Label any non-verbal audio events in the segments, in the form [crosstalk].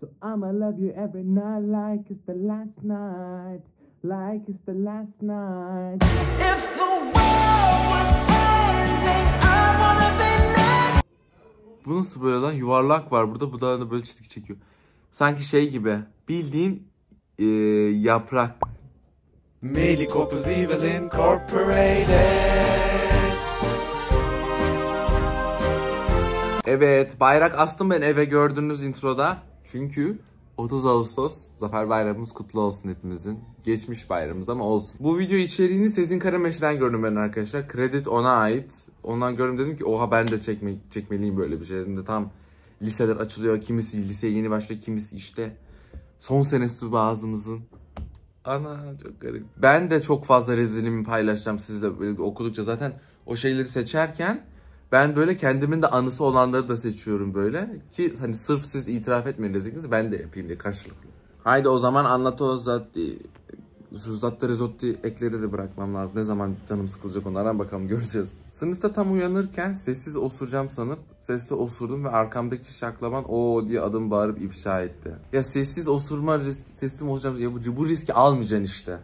So I'ma love you every night like it's the last night, like it's the last night. If the world was ending, I wanna be Bu nasıl böyle lan? Yuvarlak var burada. Bu da böyle çizgi çekiyor. Sanki şey gibi. Bildiğin e, yaprak. Meili Corpus Evil Incorporated. Evet, bayrak astım ben eve gördüğünüz introda. Çünkü 30 Ağustos Zafer Bayramımız kutlu olsun hepimizin. Geçmiş bayramımız ama olsun. Bu video içeriğini Sezin Karameş'ten gördüm ben arkadaşlar. Kredi ona ait. Ondan gördüm dedim ki oha ben de çekme, çekmeliyim böyle bir şey. Dedim tam liseler açılıyor. Kimisi liseye yeni başlıyor. Kimisi işte son senesi bazımızın. Ana çok garip. Ben de çok fazla rezilimi paylaşacağım sizle böyle okudukça zaten o şeyleri seçerken ben böyle kendimin de anısı olanları da seçiyorum böyle. Ki hani sırf siz itiraf etmediğiniz ben de yapayım diye karşılıklı. Haydi o zaman anlat o zatti. Juzdatta e, risotti ekleri de bırakmam lazım. Ne zaman canım sıkılacak onlardan bakalım göreceğiz. Sınıfta tam uyanırken sessiz osuracağım sanıp sesli osurdum ve arkamdaki şaklaman o diye adım bağırıp ifşa etti. Ya sessiz osurma risk, sessiz osuracağım ya bu, bu riski almayacaksın işte.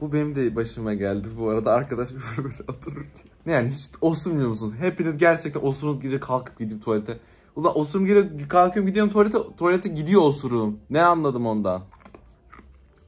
Bu benim de başıma geldi bu arada arkadaş böyle otururken. Yani hiç osurmuyor musunuz? Hepiniz gerçekten osurunuz gece kalkıp gidip tuvalete. Ulan osurum geliyor kalkıyorum gidiyorum tuvalete, tuvalete gidiyor osurum. Ne anladım ondan?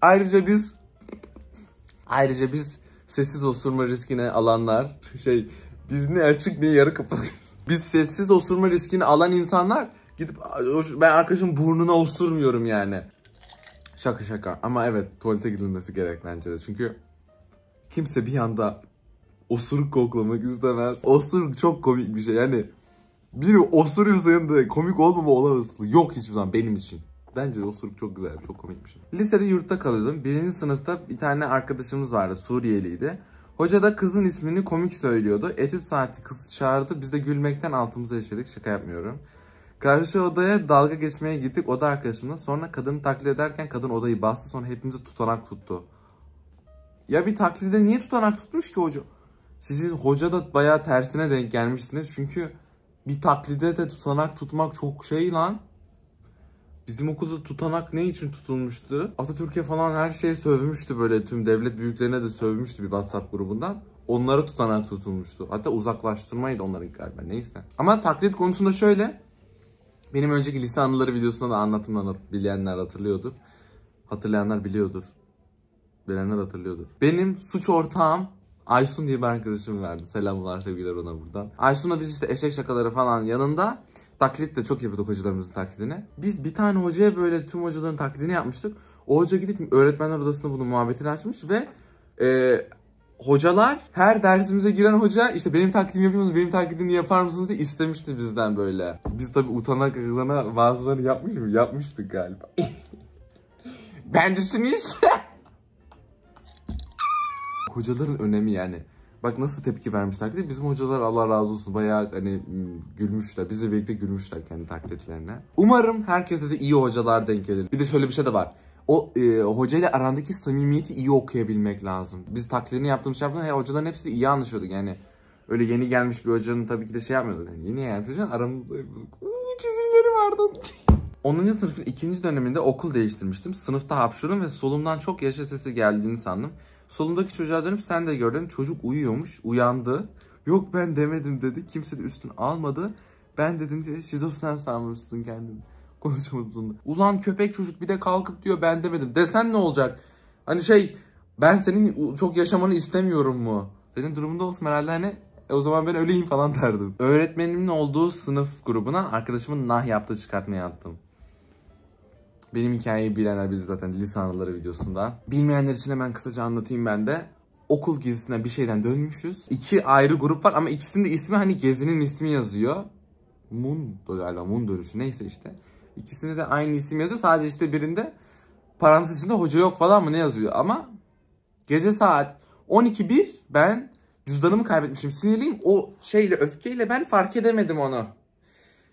Ayrıca biz ayrıca biz sessiz osurma riskine alanlar şey biz ne açık ne yarı kapalı. [laughs] biz sessiz osurma riskini alan insanlar gidip ben arkadaşım burnuna osurmuyorum yani. Şaka şaka ama evet tuvalete gidilmesi gerek bence de. Çünkü kimse bir yanda osuruk koklamak istemez. Osuruk çok komik bir şey yani. Biri osuruyorsa yanında komik olmama olasılığı yok hiçbir zaman benim için. Bence osuruk çok güzel, çok komik bir şey. Lisede yurtta kalıyordum. Birinci sınıfta bir tane arkadaşımız vardı, Suriyeliydi. Hoca da kızın ismini komik söylüyordu. Etüt saati kız çağırdı. Biz de gülmekten altımıza yaşadık Şaka yapmıyorum. Karşı odaya dalga geçmeye gittik oda arkadaşımla. Sonra kadını taklit ederken kadın odayı bastı. Sonra hepimizi tutanak tuttu. Ya bir taklide niye tutanak tutmuş ki hoca? Sizin hoca da bayağı tersine denk gelmişsiniz. Çünkü bir taklide de tutanak tutmak çok şey lan. Bizim okulda tutanak ne için tutulmuştu? Atatürk'e falan her şeyi sövmüştü böyle tüm devlet büyüklerine de sövmüştü bir WhatsApp grubundan. Onlara tutanak tutulmuştu. Hatta uzaklaştırmaydı onların galiba neyse. Ama taklit konusunda şöyle. Benim önceki lise anıları videosunda da anlatımdan bilenler hatırlıyordur. Hatırlayanlar biliyordur. Bilenler hatırlıyordur. Benim suç ortağım Aysun diye bir arkadaşım verdi. Selamlar sevgiler ona buradan. Aysun'la biz işte eşek şakaları falan yanında taklit de çok yapıyorduk hocalarımızın taklidini. Biz bir tane hocaya böyle tüm hocaların taklidini yapmıştık. O hoca gidip öğretmenler odasında bunun muhabbetini açmış ve e, hocalar her dersimize giren hoca işte benim taklidimi yapıyor musunuz, benim taklidimi yapar mısınız diye istemişti bizden böyle. Biz tabii utana kırılana bazıları yapmış mı? Yapmıştık galiba. [laughs] Bendesiniz. [laughs] Hocaların önemi yani. Bak nasıl tepki vermiş taklidi. Bizim hocalar Allah razı olsun bayağı hani gülmüşler. Bizle birlikte gülmüşler kendi taklitlerine. Umarım herkese de iyi hocalar denk gelir. Bir de şöyle bir şey de var o e, hocayla arandaki samimiyeti iyi okuyabilmek lazım. Biz taklidini yaptığımız şey yaptığımız hey, hocaların hepsi de iyi anlaşıyorduk yani. Öyle yeni gelmiş bir hocanın tabii ki de şey yapmıyordu. Yani yeni gelmiş hocanın aramızda ıı, çizimleri vardı. 10. sınıfın 2. döneminde okul değiştirmiştim. Sınıfta hapşırdım ve solumdan çok yaşa sesi geldiğini sandım. Solumdaki çocuğa dönüp sen de gördün. Çocuk uyuyormuş. Uyandı. Yok ben demedim dedi. Kimse de üstünü almadı. Ben dedim diye şizofren sanmışsın kendini. [laughs] konuşamadığında. Ulan köpek çocuk bir de kalkıp diyor ben demedim. Desen ne olacak? Hani şey ben senin çok yaşamanı istemiyorum mu? Senin durumunda olsun herhalde hani e o zaman ben öleyim falan derdim. Öğretmenimin olduğu sınıf grubuna arkadaşımın nah yaptığı çıkartmayı attım. Benim hikayeyi bilenler bilir zaten lise anıları videosunda. Bilmeyenler için hemen kısaca anlatayım ben de. Okul gezisine bir şeyden dönmüşüz. İki ayrı grup var ama ikisinin de ismi hani gezinin ismi yazıyor. Moon galiba Mun dönüşü neyse işte. İkisinde de aynı isim yazıyor. Sadece işte birinde parantezinde hoca yok falan mı ne yazıyor. Ama gece saat 12.1 ben cüzdanımı kaybetmişim. Sinirliyim. O şeyle öfkeyle ben fark edemedim onu.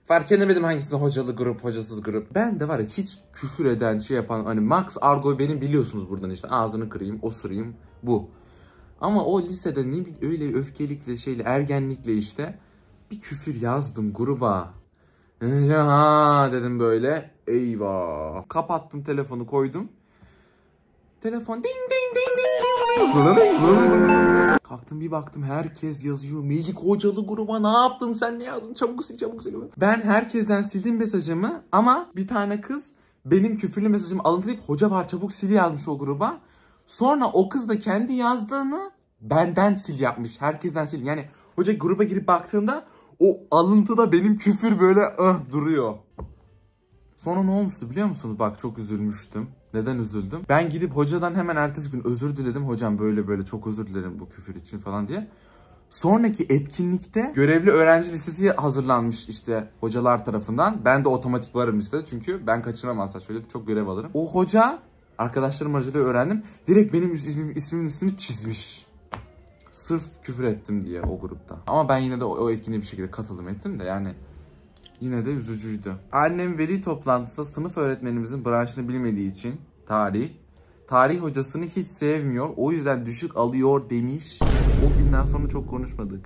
Fark edemedim hangisinde hocalı grup, hocasız grup. Ben de var ya hiç küfür eden şey yapan hani Max Argo benim biliyorsunuz buradan işte ağzını kırayım, osurayım bu. Ama o lisede ne öyle öfkelikle şeyle ergenlikle işte bir küfür yazdım gruba ha dedim böyle. Eyvah. Kapattım telefonu koydum. Telefon ding ding ding ding. Kalktım bir baktım herkes yazıyor. Melih Hocalı gruba ne yaptın sen ne yazdın çabuk sil çabuk sil. Ben herkesten sildim mesajımı ama bir tane kız benim küfürlü mesajımı alıntılayıp hoca var çabuk sil yazmış o gruba. Sonra o kız da kendi yazdığını benden sil yapmış. Herkesten sil. Yani hoca gruba girip baktığında o alıntıda benim küfür böyle ıh ah, duruyor. Sonra ne olmuştu biliyor musunuz? Bak çok üzülmüştüm. Neden üzüldüm? Ben gidip hocadan hemen ertesi gün özür diledim. Hocam böyle böyle çok özür dilerim bu küfür için falan diye. Sonraki etkinlikte görevli öğrenci listesi hazırlanmış işte hocalar tarafından. Ben de otomatik varım listede çünkü ben kaçıramam asla şöyle çok görev alırım. O hoca arkadaşlarım aracılığıyla öğrendim. Direkt benim ismim, ismimin üstünü çizmiş. Sırf küfür ettim diye o grupta. Ama ben yine de o, o etkinliğe bir şekilde katılım ettim de yani yine de üzücüydü. Annem veli toplantısında sınıf öğretmenimizin branşını bilmediği için tarih, tarih hocasını hiç sevmiyor o yüzden düşük alıyor demiş. O günden sonra çok konuşmadık.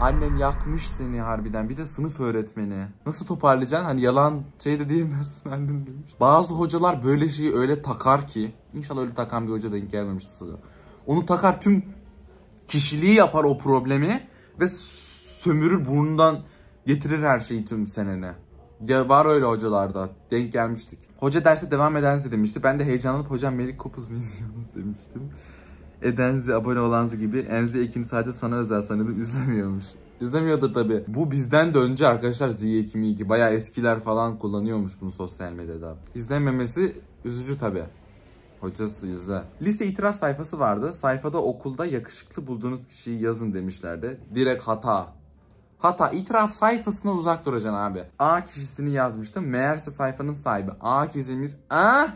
Annen yakmış seni harbiden. Bir de sınıf öğretmeni. Nasıl toparlayacaksın? Hani yalan şey de diyemezsin [laughs] annen demiş. Bazı hocalar böyle şeyi öyle takar ki. İnşallah öyle takan bir hoca da denk gelmemişti sana. Onu takar tüm kişiliği yapar o problemi. Ve sömürür burnundan getirir her şeyi tüm senene. Ya var öyle hocalarda. Denk gelmiştik. Hoca derse devam edense demişti. Ben de heyecanlanıp hocam Melik Kopuz mu izliyorsunuz demiştim. Edenzi, abone olanız gibi. Enzi Ekin sadece sana özel sanıyordum [laughs] izlemiyormuş. İzlemiyordur tabi. Bu bizden de önce arkadaşlar Z Ekim'i ki baya eskiler falan kullanıyormuş bunu sosyal medyada. İzlenmemesi üzücü tabi. Hocası izle. Lise itiraf sayfası vardı. Sayfada okulda yakışıklı bulduğunuz kişiyi yazın demişlerdi. Direkt hata. Hata itiraf sayfasına uzak duracaksın abi. A kişisini yazmıştım. Meğerse sayfanın sahibi A kişimiz. Ah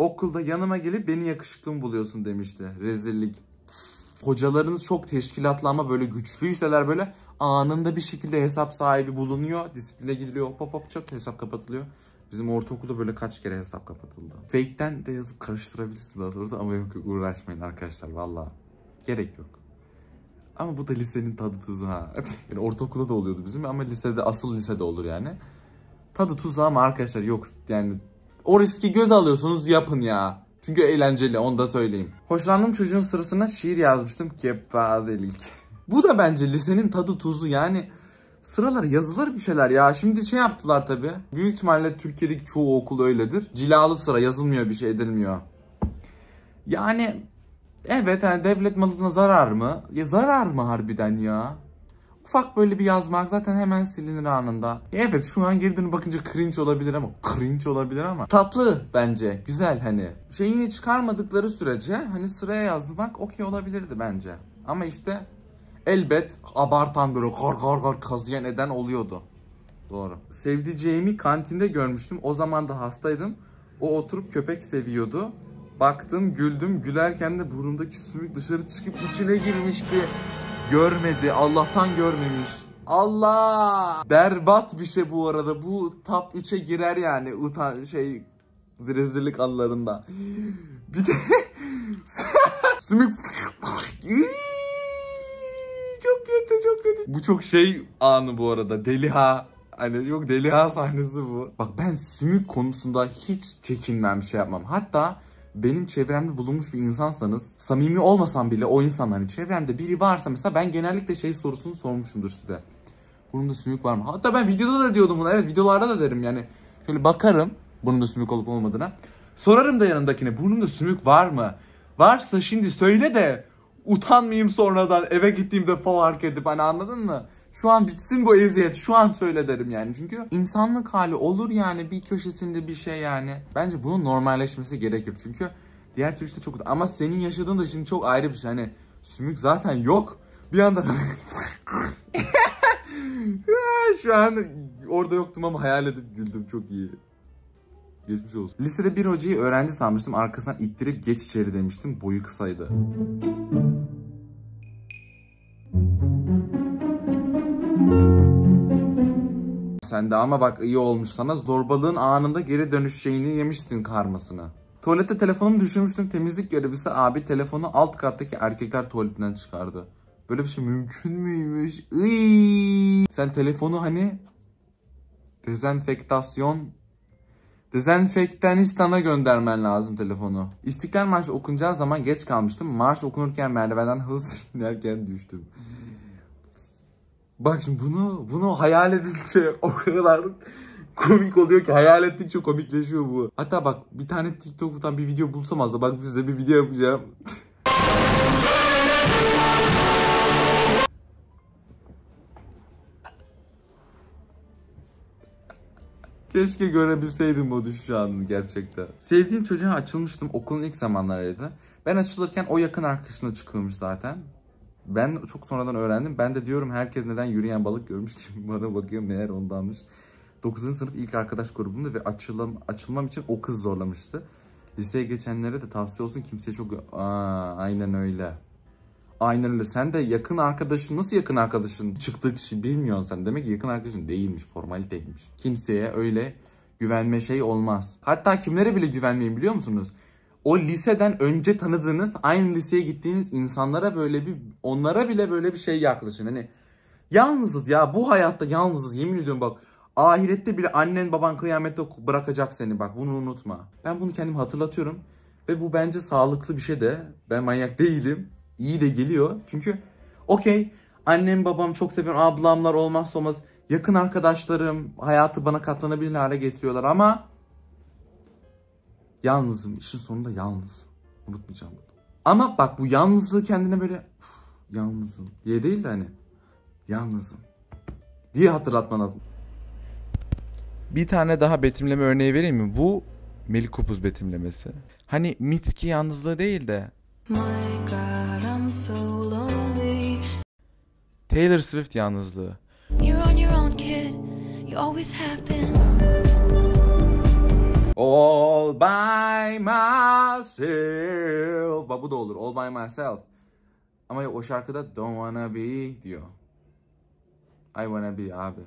Okulda yanıma gelip beni yakışıklı mı buluyorsun demişti. Rezillik. Hocalarınız çok teşkilatlı ama böyle güçlüyseler böyle anında bir şekilde hesap sahibi bulunuyor. Disipline gidiliyor hop hop çok hesap kapatılıyor. Bizim ortaokulda böyle kaç kere hesap kapatıldı. Fake'den de yazıp karıştırabilirsin daha sonra da ama yok yok uğraşmayın arkadaşlar valla. Gerek yok. Ama bu da lisenin tadı tuzu ha. [laughs] Yani ortaokulda da oluyordu bizim ama lisede asıl lisede olur yani. Tadı tuzu ama arkadaşlar yok yani o riski göz alıyorsunuz yapın ya. Çünkü eğlenceli onu da söyleyeyim. Hoşlandığım çocuğun sırasına şiir yazmıştım kepazelik. Bu da bence lisenin tadı tuzu yani sıralar yazılır bir şeyler ya. Şimdi şey yaptılar tabi. Büyük ihtimalle Türkiye'deki çoğu okul öyledir. Cilalı sıra yazılmıyor bir şey edilmiyor. Yani evet yani devlet malına zarar mı? Ya zarar mı harbiden ya? Ufak böyle bir yazmak zaten hemen silinir anında. Evet şu an geri dönüp bakınca cringe olabilir ama cringe olabilir ama tatlı bence. Güzel hani. Şeyini çıkarmadıkları sürece hani sıraya yazmak okey olabilirdi bence. Ama işte elbet abartan böyle gar gar gar kazıya neden oluyordu. Doğru. Sevdiceğimi kantinde görmüştüm. O zaman da hastaydım. O oturup köpek seviyordu. Baktım güldüm. Gülerken de burnumdaki sümük dışarı çıkıp içine girmiş bir görmedi. Allah'tan görmemiş. Allah! Berbat bir şey bu arada. Bu top 3'e girer yani. Utan şey rezillik anlarında. Bir de sümük [laughs] çok kötü çok kötü. Bu çok şey anı bu arada. Deliha Hani yok deliha sahnesi bu. Bak ben sümük konusunda hiç çekinmem şey yapmam. Hatta benim çevremde bulunmuş bir insansanız samimi olmasam bile o insan hani çevremde biri varsa mesela ben genellikle şey sorusunu sormuşumdur size. Burnumda sümük var mı? Hatta ben videoda da diyordum bunu. Evet videolarda da derim yani. Şöyle bakarım burnumda sümük olup olmadığına. Sorarım da yanındakine burnumda sümük var mı? Varsa şimdi söyle de utanmayayım sonradan eve gittiğimde fark edip hani anladın mı? Şu an bitsin bu eziyet. Şu an söyle derim yani. Çünkü insanlık hali olur yani bir köşesinde bir şey yani. Bence bunun normalleşmesi gerekir. Çünkü diğer türlü işte çok... Ama senin yaşadığın da şimdi çok ayrı bir şey. Hani sümük zaten yok. Bir anda... [laughs] Şu an orada yoktum ama hayal edip güldüm. Çok iyi. Geçmiş olsun. Lisede bir hocayı öğrenci sanmıştım. Arkasından ittirip geç içeri demiştim. Boyu kısaydı. Sende ama bak iyi olmuş sana. Zorbalığın anında geri dönüşeceğini yemişsin karmasını. Tuvalette telefonumu düşürmüştüm. Temizlik görevlisi abi telefonu alt kattaki erkekler tuvaletinden çıkardı. Böyle bir şey mümkün müymüş? Iy. Sen telefonu hani dezenfektasyon Dezenfektanistan'a göndermen lazım telefonu. İstiklal Marşı okunacağı zaman geç kalmıştım. Marş okunurken merdivenden hızlı [laughs] inerken düştüm. Bak şimdi bunu bunu hayal edince [laughs] o kadar komik oluyor ki hayal ettikçe komikleşiyor bu. Hatta bak bir tane TikTok'tan bir video bulsam az da bak size bir video yapacağım. [laughs] Keşke görebilseydim o düşüş anını gerçekten. Sevdiğim çocuğa açılmıştım okulun ilk zamanlarıydı. Ben açılırken o yakın arkadaşına çıkıyormuş zaten ben çok sonradan öğrendim. Ben de diyorum herkes neden yürüyen balık görmüş gibi [laughs] bana bakıyor meğer ondanmış. 9. sınıf ilk arkadaş grubumda ve açılım, açılmam için o kız zorlamıştı. Liseye geçenlere de tavsiye olsun kimseye çok... Aa, aynen öyle. Aynen öyle. Sen de yakın arkadaşın, nasıl yakın arkadaşın çıktığı kişi bilmiyorsun sen. Demek ki yakın arkadaşın değilmiş, formaliteymiş. Kimseye öyle güvenme şey olmaz. Hatta kimlere bile güvenmeyin biliyor musunuz? o liseden önce tanıdığınız aynı liseye gittiğiniz insanlara böyle bir onlara bile böyle bir şey yaklaşın. Hani yalnızız ya bu hayatta yalnızız yemin ediyorum bak ahirette bile annen baban kıyamette bırakacak seni bak bunu unutma. Ben bunu kendim hatırlatıyorum ve bu bence sağlıklı bir şey de ben manyak değilim iyi de geliyor çünkü okey annem babam çok seviyorum ablamlar olmazsa olmaz yakın arkadaşlarım hayatı bana katlanabilir hale getiriyorlar ama Yalnızım. İşin sonunda yalnız. Unutmayacağım bunu. Ama bak bu yalnızlığı kendine böyle yalnızım diye değil de hani yalnızım diye hatırlatman lazım. Bir tane daha betimleme örneği vereyim mi? Bu Kupuz betimlemesi. Hani Mitski yalnızlığı değil de God, so Taylor Swift yalnızlığı. You're on your own, kid. You always have been all by myself. Bak bu da olur. All by myself. Ama o şarkıda don't wanna be diyor. I wanna be abi.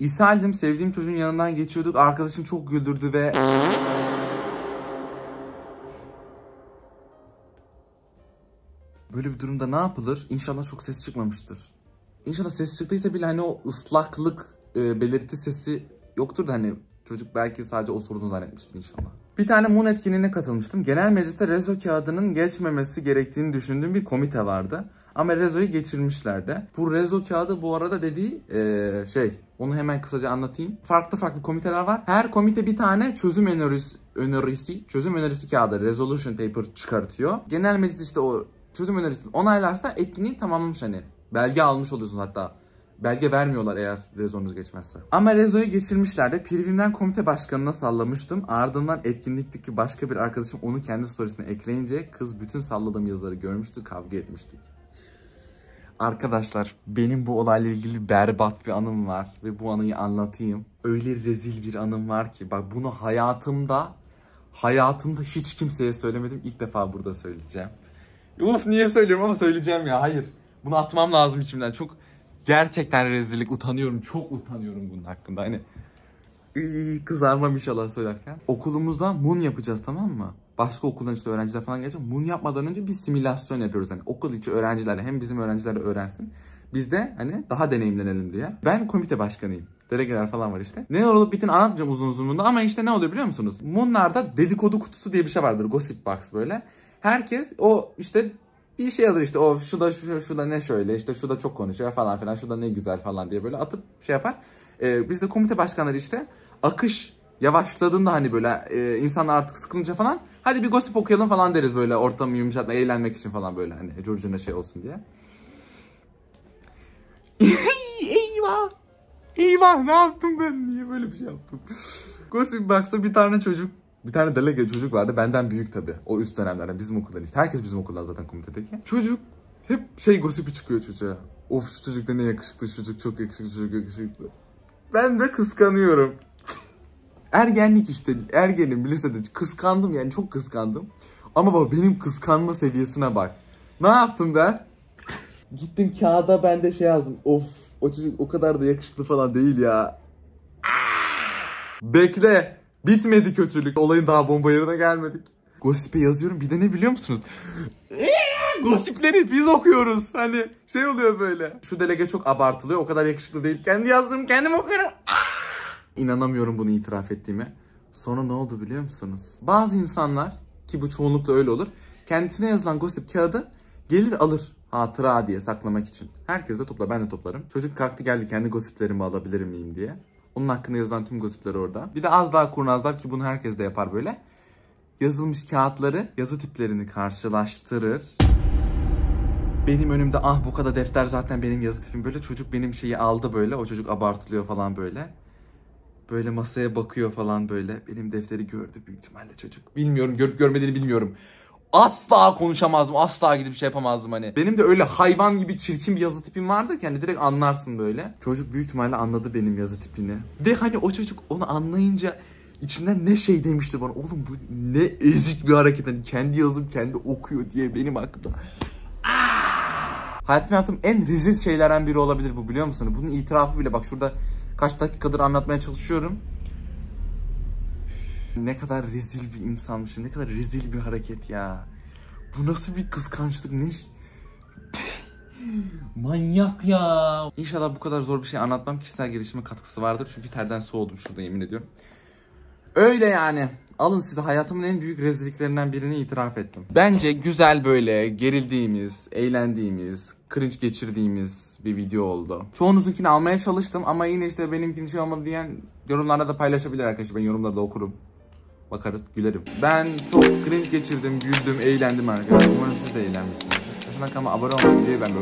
İshaldim sevdiğim çocuğun yanından geçiyorduk. Arkadaşım çok güldürdü ve... Böyle bir durumda ne yapılır? İnşallah çok ses çıkmamıştır. İnşallah ses çıktıysa bile hani o ıslaklık e, belirti sesi yoktur da hani çocuk belki sadece o sorunu zannetmiştir inşallah. Bir tane MUN etkinliğine katılmıştım. Genel mecliste rezo kağıdının geçmemesi gerektiğini düşündüğüm bir komite vardı. Ama rezoyu geçirmişlerdi. Bu rezo kağıdı bu arada dediği ee, şey onu hemen kısaca anlatayım. Farklı farklı komiteler var. Her komite bir tane çözüm önerisi, önerisi çözüm önerisi kağıdı resolution paper çıkartıyor. Genel meclis işte o çözüm önerisini onaylarsa etkinliği tamamlamış hani. Belge almış oluyorsun hatta belge vermiyorlar eğer rezonuz geçmezse. Ama rezoyu geçirmişler de Privim'den komite başkanına sallamıştım. Ardından etkinlikteki başka bir arkadaşım onu kendi storiesine ekleyince kız bütün salladığım yazıları görmüştü, kavga etmiştik. Arkadaşlar benim bu olayla ilgili berbat bir anım var ve bu anıyı anlatayım. Öyle rezil bir anım var ki bak bunu hayatımda hayatımda hiç kimseye söylemedim. İlk defa burada söyleyeceğim. Uf niye söylüyorum ama söyleyeceğim ya hayır. Bunu atmam lazım içimden. Çok Gerçekten rezillik. Utanıyorum. Çok utanıyorum bunun hakkında. Hani kızarmam inşallah söylerken. Okulumuzda mun yapacağız tamam mı? Başka okuldan işte öğrenciler falan gelecek. Mun yapmadan önce bir simülasyon yapıyoruz. Hani okul içi öğrenciler hem bizim öğrenciler öğrensin. Biz de hani daha deneyimlenelim diye. Ben komite başkanıyım. Delegeler falan var işte. Ne olup bittiğini anlatmayacağım uzun uzun bunda ama işte ne oluyor biliyor musunuz? Munlarda dedikodu kutusu diye bir şey vardır. Gossip box böyle. Herkes o işte bir şey yazır işte o şu da şu, şu da ne şöyle işte şu da çok konuşuyor falan filan şu da ne güzel falan diye böyle atıp şey yapar. Ee, biz de komite başkanları işte akış yavaşladığında hani böyle e, insanlar artık sıkılınca falan hadi bir gossip okuyalım falan deriz böyle ortamı yumuşatma eğlenmek için falan böyle hani curcuna şey olsun diye. [laughs] eyvah eyvah ne yaptım ben niye böyle bir şey yaptım. gossip Box'ta bir tane çocuk bir tane delege çocuk vardı benden büyük tabii. O üst dönemlerden bizim okuldan işte. Herkes bizim okuldan zaten komitedeki. Çocuk hep şey gosipi çıkıyor çocuğa. Of şu çocuk da ne yakışıklı şu çocuk çok yakışıklı çocuk yakışıklı. Ben de kıskanıyorum. Ergenlik işte ergenim lisede kıskandım yani çok kıskandım. Ama bak benim kıskanma seviyesine bak. Ne yaptım ben? Gittim kağıda ben de şey yazdım. Of o çocuk o kadar da yakışıklı falan değil ya. Bekle. Bitmedi kötülük. Olayın daha bomba yerine gelmedik. Gossip'e yazıyorum. Bir de ne biliyor musunuz? [laughs] Gossipleri biz okuyoruz. Hani şey oluyor böyle. Şu delege çok abartılıyor. O kadar yakışıklı değil. Kendi yazdım kendim okuyorum. Ah! İnanamıyorum bunu itiraf ettiğime. Sonra ne oldu biliyor musunuz? Bazı insanlar ki bu çoğunlukla öyle olur. Kendisine yazılan gossip kağıdı gelir alır hatıra diye saklamak için. Herkes de topla ben de toplarım. Çocuk kalktı geldi kendi gossiplerimi alabilir miyim diye. Onun hakkında yazılan tüm gosipler orada. Bir de az daha kurnazlar ki bunu herkes de yapar böyle. Yazılmış kağıtları yazı tiplerini karşılaştırır. Benim önümde ah bu kadar defter zaten benim yazı tipim böyle. Çocuk benim şeyi aldı böyle. O çocuk abartılıyor falan böyle. Böyle masaya bakıyor falan böyle. Benim defteri gördü büyük ihtimalle çocuk. Bilmiyorum görüp görmediğini bilmiyorum asla konuşamazdım. Asla gidip şey yapamazdım hani. Benim de öyle hayvan gibi çirkin bir yazı tipim vardı ki hani direkt anlarsın böyle. Çocuk büyük ihtimalle anladı benim yazı tipini. Ve hani o çocuk onu anlayınca içinden ne şey demişti bana. Oğlum bu ne ezik bir hareket. Hani kendi yazım kendi okuyor diye benim hakkımda. Hayatım hayatım en rezil şeylerden biri olabilir bu biliyor musun? Bunun itirafı bile bak şurada kaç dakikadır anlatmaya çalışıyorum. Ne kadar rezil bir insanmışım. Ne kadar rezil bir hareket ya. Bu nasıl bir kıskançlık ne? [laughs] Manyak ya. İnşallah bu kadar zor bir şey anlatmam kişisel gelişime katkısı vardır. Çünkü terden soğudum şurada yemin ediyorum. Öyle yani. Alın size hayatımın en büyük rezilliklerinden birini itiraf ettim. Bence güzel böyle gerildiğimiz, eğlendiğimiz, cringe geçirdiğimiz bir video oldu. Çoğunuzunkini almaya çalıştım ama yine işte benimkini şey olmadı diyen yorumlarda da paylaşabilir arkadaşlar. Ben yorumlarda okurum. Bakarız gülerim. Ben çok cringe geçirdim, güldüm, eğlendim arkadaşlar. Umarım siz de eğlenmişsiniz. Şuna kama abone olmayı diye ben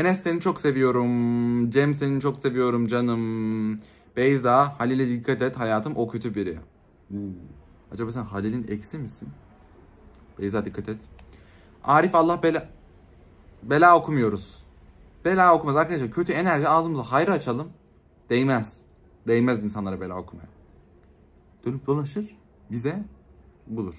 Enes seni çok seviyorum. Cem seni çok seviyorum canım. Beyza, Halil'e dikkat et hayatım o kötü biri. Hmm. Acaba sen Halil'in eksi misin? Beyza dikkat et. Arif Allah bela... Bela okumuyoruz. Bela okumaz arkadaşlar. Kötü enerji ağzımıza hayır açalım. Değmez. Değmez insanlara bela okumaya. Dönüp dolaşır bize bulur.